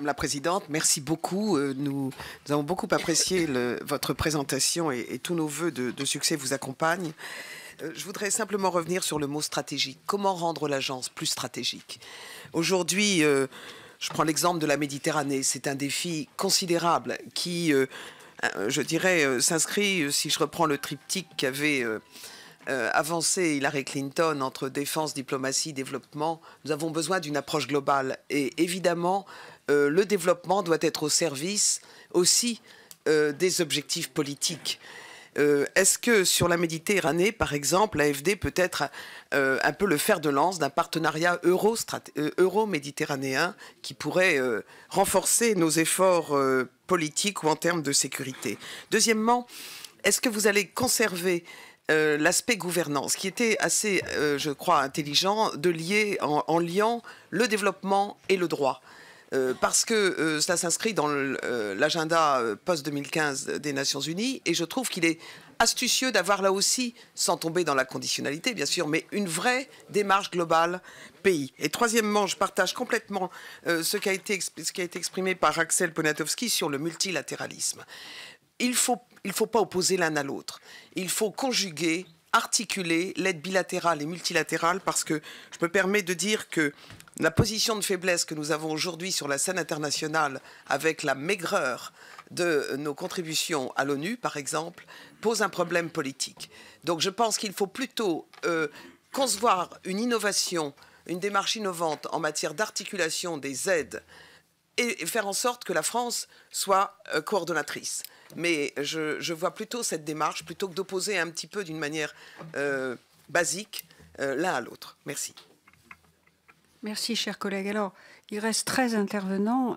Madame la Présidente, merci beaucoup. Euh, nous, avons beaucoup apprécié votre présentation et, tous nos voeux de, succès vous accompagnent. Euh, je voudrais simplement revenir sur le mot stratégique. Comment rendre l'agence plus stratégique Aujourd'hui, euh, je prends l'exemple de la Méditerranée. C'est un défi considérable qui, je dirais, s'inscrit, si je reprends le triptyque qu'avait avancé Hillary Clinton entre défense, diplomatie, développement, nous avons besoin d'une approche globale. Et évidemment, euh, le développement doit être au service aussi euh, des objectifs politiques. Euh, est-ce que sur la Méditerranée, par exemple, l'AFD peut être un peu le fer de lance d'un partenariat euro-méditerranéen qui pourrait renforcer nos efforts politiques ou en termes de sécurité Deuxièmement, est-ce que vous allez conserver l'aspect gouvernance, qui était assez, je crois, intelligent, de lier en, en, liant le développement et le droit. Euh, parce que cela euh, s'inscrit dans euh, l'agenda post-2015 des Nations Unies, et je trouve qu'il est astucieux d'avoir là aussi, sans tomber dans la conditionnalité bien sûr, mais une vraie démarche globale pays. Et troisièmement, je partage complètement ce, qui a été, ce qui a été exprimé par Axel Poniatowski sur le multilatéralisme. Il ne faut, il faut pas opposer l'un à l'autre. Il faut conjuguer articuler l'aide bilatérale et multilatérale parce que je me permets de dire que la position de faiblesse que nous avons aujourd'hui sur la scène internationale avec la maigreur de nos contributions à l'ONU, par exemple, pose un problème politique. Donc je pense qu'il faut plutôt euh, concevoir une innovation, une démarche innovante en matière d'articulation des aides et faire en sorte que la France soit euh, coordonnatrice. Mais je, vois plutôt cette démarche, plutôt que d'opposer un petit peu d'une manière euh, basique euh, l'un à l'autre. Merci. Merci, chers collègues. Alors, il reste 13 intervenants.